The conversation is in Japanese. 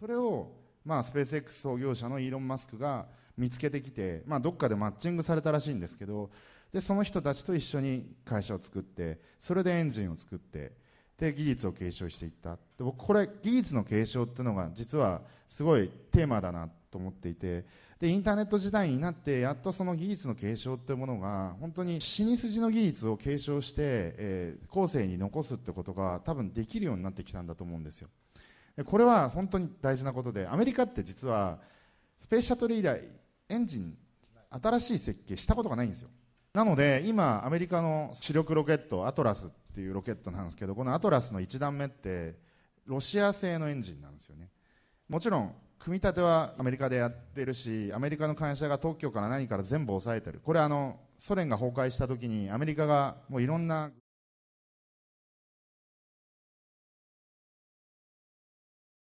それを、まあ、スペース X 創業者のイーロン・マスクが見つけてきて、まあ、どっかでマッチングされたらしいんですけどでその人たちと一緒に会社を作ってそれでエンジンを作ってで技術を継承していったで僕これ技術の継承っていうのが実はすごいテーマだなと思っていてでインターネット時代になってやっとその技術の継承っていうものが本当に死に筋の技術を継承して、えー、後世に残すってことが多分できるようになってきたんだと思うんですよこれは本当に大事なことでアメリカって実はスペースシャトル以来エンジン新しい設計したことがないんですよなので今アメリカの主力ロケットアトラスっていうロケットなんですけどこのアトラスの1段目ってロシア製のエンジンなんですよねもちろん組み立てはアメリカでやってるしアメリカの会社が特許から何から全部押さえてるこれあのソ連が崩壊した時にアメリカがもういろんな